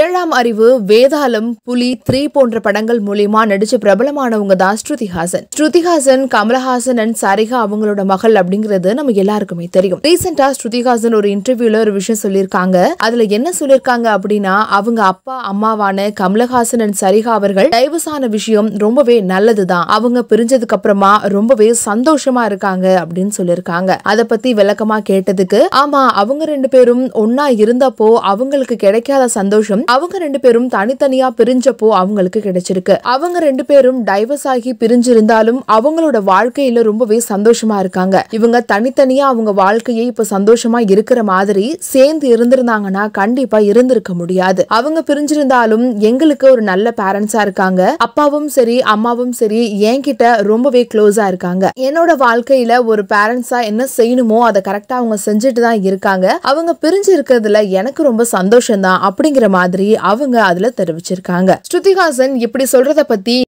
ஏழாம் அறிவு வேதாளம் புலி த்ரீ போன்ற படங்கள் மூலியமா நடிச்சு பிரபலமானவங்க தான் ஸ்ருதிஹாசன் ஸ்ருதிஹாசன் கமலஹாசன் அண்ட் சரிகா அவங்களோட மகள் அப்படிங்கிறது நம்ம எல்லாருக்குமே தெரியும் ரீசெண்டா ஸ்ருதிஹாசன் ஒரு இன்டர்வியூல ஒரு விஷயம் சொல்லியிருக்காங்க அதுல என்ன சொல்லியிருக்காங்க அப்படின்னா அவங்க அப்பா அம்மாவான கமலஹாசன் அண்ட் சரிகா அவர்கள் டைவர்ஸான விஷயம் ரொம்பவே நல்லதுதான் அவங்க பிரிஞ்சதுக்கு அப்புறமா ரொம்பவே சந்தோஷமா இருக்காங்க அப்படின்னு சொல்லியிருக்காங்க அதை பத்தி விளக்கமா கேட்டதுக்கு ஆமா அவங்க ரெண்டு பேரும் ஒன்னா இருந்தப்போ அவங்களுக்கு கிடைக்காத சந்தோஷம் அவங்க ரெண்டு பேரும் தனித்தனியா பிரிஞ்சப்போ அவங்களுக்கு கிடைச்சிருக்கு அவங்க ரெண்டு பேரும் டைவர்ஸ் ஆகி பிரிஞ்சிருந்தாலும் அவங்களோட வாழ்க்கையில ரொம்பவே சந்தோஷமா இருக்காங்க இவங்க தனித்தனியா அவங்க வாழ்க்கையை இப்ப சந்தோஷமா இருக்கிற மாதிரி சேர்ந்து இருந்திருந்தாங்கன்னா கண்டிப்பா இருந்திருக்க முடியாது அவங்க பிரிஞ்சிருந்தாலும் எங்களுக்கு ஒரு நல்ல பேரண்ட்ஸா இருக்காங்க அப்பாவும் சரி அம்மாவும் சரி என்கிட்ட ரொம்பவே க்ளோஸா இருக்காங்க என்னோட வாழ்க்கையில ஒரு பேரண்ட்ஸா என்ன செய்யணுமோ அதை கரெக்டா அவங்க செஞ்சுட்டு தான் இருக்காங்க அவங்க பிரிஞ்சு இருக்கிறதுல எனக்கு ரொம்ப சந்தோஷம் தான் அப்படிங்கிற மாதிரி மாதிரி அவங்க அதுல தெரிவிச்சிருக்காங்க ஸ்ருதிஹாசன் இப்படி சொல்றத பத்தி